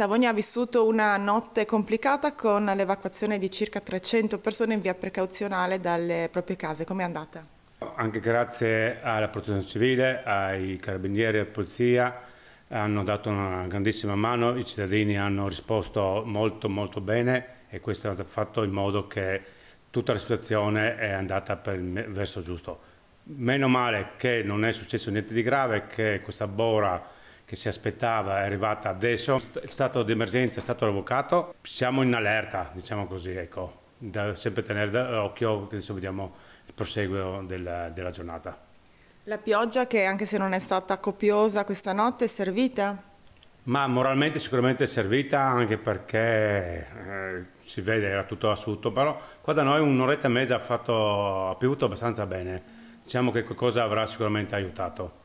Savogna ha vissuto una notte complicata con l'evacuazione di circa 300 persone in via precauzionale dalle proprie case. Com'è andata? Anche grazie alla protezione civile, ai carabinieri, e alla polizia, hanno dato una grandissima mano, i cittadini hanno risposto molto molto bene e questo è stato fatto in modo che tutta la situazione è andata il verso giusto. Meno male che non è successo niente di grave, che questa bora che si aspettava è arrivata adesso, il stato d'emergenza è stato revocato, siamo in allerta, diciamo così, ecco, da sempre tenere d'occhio adesso vediamo il proseguo della, della giornata. La pioggia che anche se non è stata copiosa questa notte è servita? Ma moralmente sicuramente è servita anche perché eh, si vede era tutto asciutto, però qua da noi un'oretta e mezza ha, fatto, ha, piovuto abbastanza bene, diciamo che qualcosa avrà sicuramente aiutato.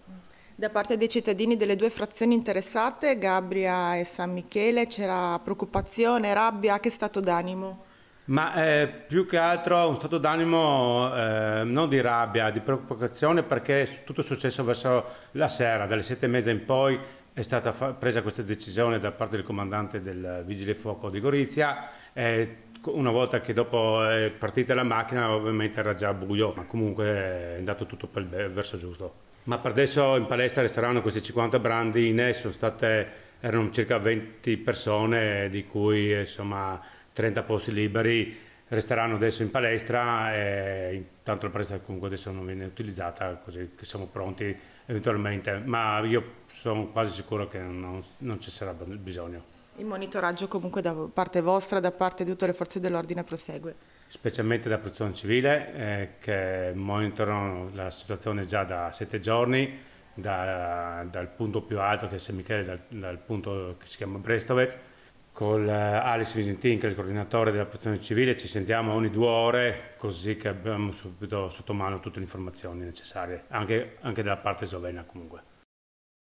Da parte dei cittadini delle due frazioni interessate, Gabria e San Michele, c'era preoccupazione, rabbia, che stato d'animo? Ma eh, più che altro un stato d'animo eh, non di rabbia, di preoccupazione perché tutto è successo verso la sera, dalle sette e mezza in poi è stata presa questa decisione da parte del comandante del Vigile Fuoco di Gorizia. Eh, una volta che dopo è partita la macchina ovviamente era già buio, ma comunque è andato tutto verso giusto. Ma per adesso in palestra resteranno queste 50 brandine, sono state, erano circa 20 persone di cui insomma 30 posti liberi resteranno adesso in palestra e intanto la palestra comunque adesso non viene utilizzata così che siamo pronti eventualmente ma io sono quasi sicuro che non, non ci sarà bisogno. Il monitoraggio comunque da parte vostra, da parte di tutte le forze dell'ordine prosegue? specialmente da protezione civile eh, che monitorano la situazione già da sette giorni, da, dal punto più alto che è San Michele, dal, dal punto che si chiama Brestovec, con eh, Alice Vicentin che è il coordinatore della protezione civile, ci sentiamo ogni due ore così che abbiamo subito sotto mano tutte le informazioni necessarie, anche, anche dalla parte slovena comunque.